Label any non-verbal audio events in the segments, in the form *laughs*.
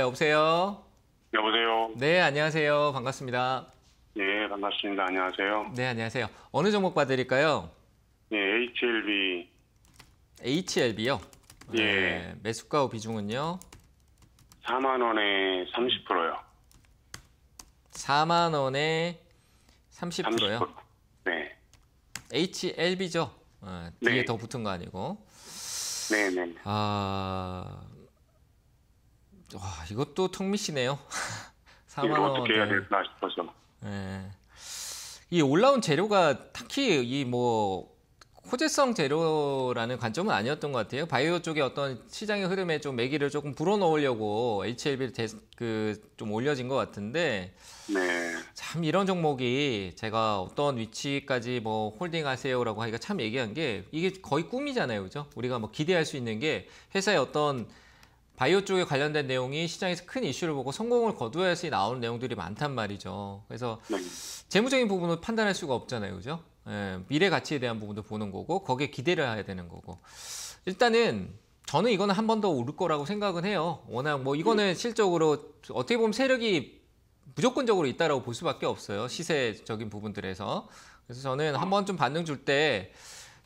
네, 여보세요. 여보세요. 네, 안녕하세요. 반갑습니다. 예, 반갑습니다. 안녕하세요. 네, 안녕하세요. 어느 종목 봐드릴까요? 예, HLB. HLB요? 예. 네, 매수가 후 비중은요? 4만 원에 30%요. 4만 원에 30%요? 30%. 네. HLB죠? 어, 뒤에 네. 더 붙은 거 아니고. 네 네. 네. 아, 와 이것도 턱밑이네요. 4만 *laughs* 원. 어떻게 해야 네. 되나 싶어서. 네. 이 올라온 재료가 딱히 이뭐 호재성 재료라는 관점은 아니었던 것 같아요. 바이오 쪽에 어떤 시장의 흐름에 좀 매기를 조금 불어넣으려고 HLB를 그좀 올려진 것 같은데 네. 참 이런 종목이 제가 어떤 위치까지 뭐 홀딩하세요라고 하기가 참 얘기한 게 이게 거의 꿈이잖아요, 그죠? 우리가 뭐 기대할 수 있는 게 회사의 어떤 바이오 쪽에 관련된 내용이 시장에서 큰 이슈를 보고 성공을 거두어야지 나오는 내용들이 많단 말이죠. 그래서 네. 재무적인 부분을 판단할 수가 없잖아요. 그죠? 예, 미래 가치에 대한 부분도 보는 거고 거기에 기대를 해야 되는 거고 일단은 저는 이거는 한 번 더 오를 거라고 생각은 해요. 워낙 뭐 이거는 음. 실적으로 어떻게 보면 세력이 무조건적으로 있다라고 볼 수밖에 없어요. 시세적인 부분들에서. 그래서 저는 한번좀반응줄때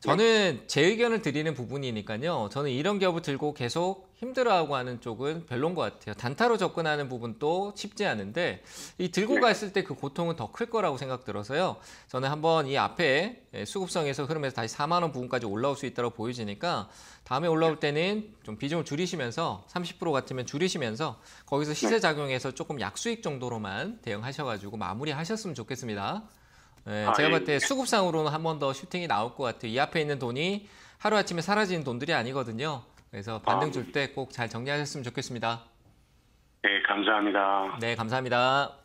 예. 저는 제 의견을 드리는 부분이니까요. 저는 이런 기업을 들고 계속 힘들어하고 하는 쪽은 별론 것 같아요. 단타로 접근하는 부분도 쉽지 않은데 이 들고 네. 갔을 때 그 고통은 더 클 거라고 생각 들어서요. 저는 한번 이 앞에 예, 수급성에서 흐름에서 다시 4만 원 부분까지 올라올 수 있다고 보여지니까 다음에 올라올 때는 좀 비중을 줄이시면서 30% 같으면 줄이시면서 거기서 네. 시세 작용해서 조금 약수익 정도로만 대응하셔가지고 마무리하셨으면 좋겠습니다. 네, 아, 제가 예, 볼때 예. 수급상으로는 한 번 더 슈팅이 나올 것 같아요. 이 앞에 있는 돈이 하루아침에 사라지는 돈들이 아니거든요. 그래서 반등 아, 줄때 꼭잘 예. 정리하셨으면 좋겠습니다. 네, 감사합니다. 네, 감사합니다.